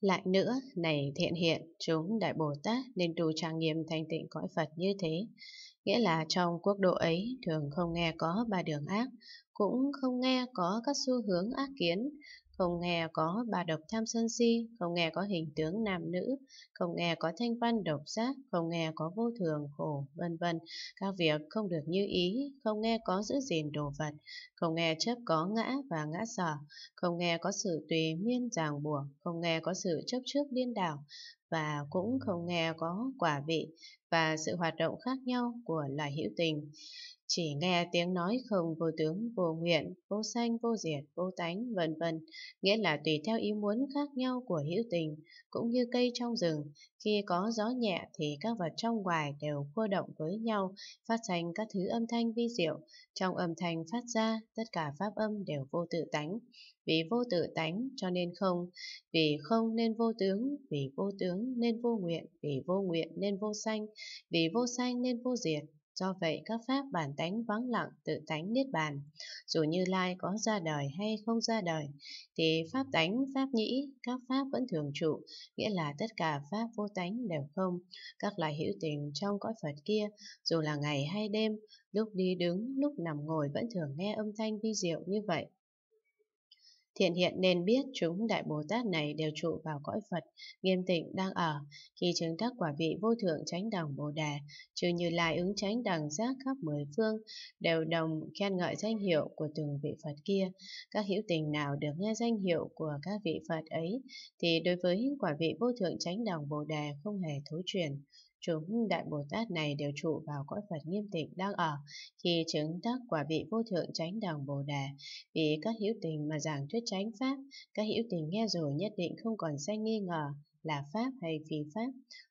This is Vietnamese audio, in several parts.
Lại nữa, này thiện hiện, chúng Đại Bồ Tát nên tu trang nghiêm thanh tịnh cõi Phật như thế. Nghĩa là trong quốc độ ấy thường không nghe có ba đường ác, cũng không nghe có các xu hướng ác kiến, không nghe có bà độc tham sân si, không nghe có hình tướng nam nữ, không nghe có thanh văn độc giác, không nghe có vô thường khổ, vân vân, các việc không được như ý, không nghe có giữ gìn đồ vật, không nghe chấp có ngã và ngã sở, không nghe có sự tùy miên ràng buộc, không nghe có sự chấp trước điên đảo, và cũng không nghe có quả vị và sự hoạt động khác nhau của loài hữu tình. Chỉ nghe tiếng nói không vô tướng, vô nguyện, vô sanh, vô diệt, vô tánh, vân vân, nghĩa là tùy theo ý muốn khác nhau của hữu tình, cũng như cây trong rừng, khi có gió nhẹ thì các vật trong ngoài đều khua động với nhau, phát thành các thứ âm thanh vi diệu, trong âm thanh phát ra, tất cả pháp âm đều vô tự tánh, vì vô tự tánh cho nên không, vì không nên vô tướng, vì vô tướng nên vô nguyện, vì vô nguyện nên vô sanh, vì vô sanh nên vô diệt. Do vậy các pháp bản tánh vắng lặng tự tánh niết bàn, dù như lai có ra đời hay không ra đời, thì pháp tánh, pháp nhĩ, các pháp vẫn thường trụ, nghĩa là tất cả pháp vô tánh đều không. Các loài hữu tình trong cõi Phật kia, dù là ngày hay đêm, lúc đi đứng, lúc nằm ngồi vẫn thường nghe âm thanh vi diệu như vậy. Thiện hiện nên biết chúng Đại Bồ Tát này đều trụ vào cõi Phật, nghiêm tịnh đang ở, khi chứng đắc quả vị vô thượng chánh đẳng Bồ Đề, trừ như lai ứng chánh đẳng giác khắp mười phương, đều đồng khen ngợi danh hiệu của từng vị Phật kia. Các hữu tình nào được nghe danh hiệu của các vị Phật ấy, thì đối với quả vị vô thượng chánh đẳng Bồ Đề không hề thối chuyển chúng đại Bồ Tát này đều trụ vào cõi Phật nghiêm tịnh đang ở khi chứng đắc quả vị vô thượng chánh đẳng Bồ Đề. Vì các hữu tình mà giảng thuyết chánh Pháp, các hữu tình nghe rồi nhất định không còn sanh nghi ngờ là Pháp hay phi Pháp.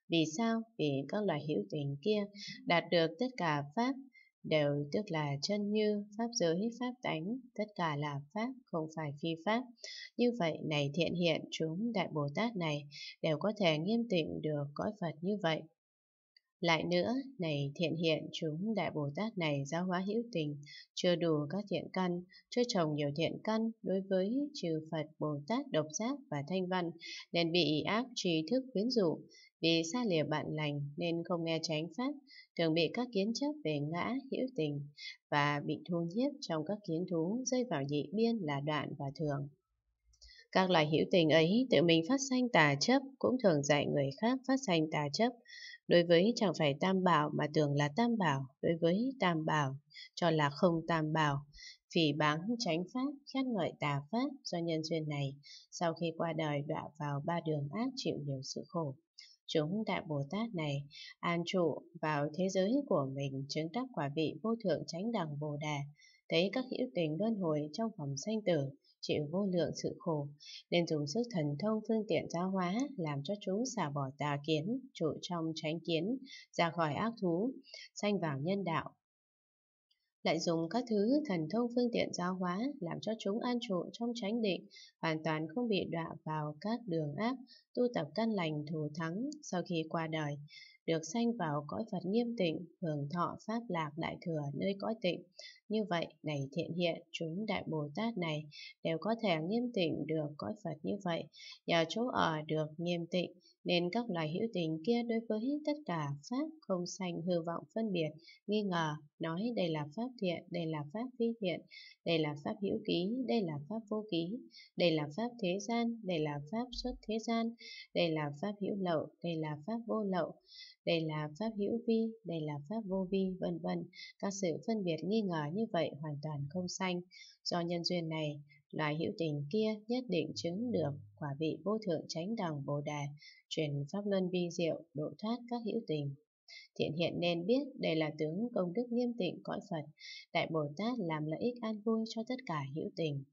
Vì sao? Vì các loại hữu tình kia đạt được tất cả Pháp đều tức là chân như, pháp giới, pháp tánh, tất cả là pháp, không phải phi pháp. Như vậy, này thiện hiện chúng Đại Bồ Tát này đều có thể nghiêm tịnh được cõi Phật như vậy. Lại nữa, này thiện hiện chúng Đại Bồ Tát này giáo hóa hữu tình, chưa đủ các thiện căn, chưa trồng nhiều thiện căn đối với trừ Phật, Bồ Tát, độc giác và thanh văn, nên bị ác trí thức quyến rũ, vì xa lìa bạn lành nên không nghe tránh pháp, thường bị các kiến chấp về ngã, hữu tình, và bị thu nhiếp trong các kiến thú rơi vào dị biên là đoạn và thường. Các loại hữu tình ấy tự mình phát sanh tà chấp cũng thường dạy người khác phát sanh tà chấp. Đối với chẳng phải tam bảo mà tưởng là tam bảo, đối với tam bảo cho là không tam bảo. Phỉ báng tránh pháp, khét ngợi tà pháp do nhân duyên này, sau khi qua đời đọa vào ba đường ác chịu nhiều sự khổ. Chúng Đại Bồ Tát này an trụ vào thế giới của mình chứng đắc quả vị vô thượng chánh đẳng Bồ đề thấy các hữu tình luân hồi trong vòng sanh tử, chịu vô lượng sự khổ, nên dùng sức thần thông phương tiện giáo hóa làm cho chúng xả bỏ tà kiến, trụ trong tránh kiến, ra khỏi ác thú, sanh vào nhân đạo. Lại dùng các thứ thần thông phương tiện giáo hóa làm cho chúng an trụ trong tránh định, hoàn toàn không bị đọa vào các đường ác, tu tập căn lành thù thắng sau khi qua đời, được sanh vào cõi Phật nghiêm tịnh, hưởng thọ pháp lạc đại thừa nơi cõi tịnh. Như vậy, ngày thiện hiện, chúng Đại Bồ Tát này đều có thể nghiêm tịnh được cõi Phật như vậy, nhờ chỗ ở được nghiêm tịnh, nên các loài hữu tình kia đối với tất cả pháp không sanh hư vọng phân biệt, nghi ngờ, nói đây là pháp thiện, đây là pháp phi thiện, đây là pháp hữu ký, đây là pháp vô ký, đây là pháp thế gian, đây là pháp xuất thế gian, đây là pháp hữu lậu, đây là pháp vô lậu đây là pháp hữu vi, đây là pháp vô vi, vân vân. Các sự phân biệt nghi ngờ như vậy hoàn toàn không sanh. Do nhân duyên này, loài hữu tình kia nhất định chứng được quả vị vô thượng chánh đẳng Bồ Đề, truyền pháp luân vi diệu, độ thoát các hữu tình. Thiện hiện nên biết đây là tướng công đức nghiêm tịnh cõi Phật, Đại Bồ Tát làm lợi ích an vui cho tất cả hữu tình.